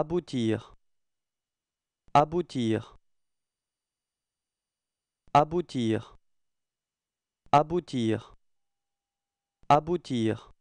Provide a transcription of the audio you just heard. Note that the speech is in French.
aboutir aboutir aboutir aboutir aboutir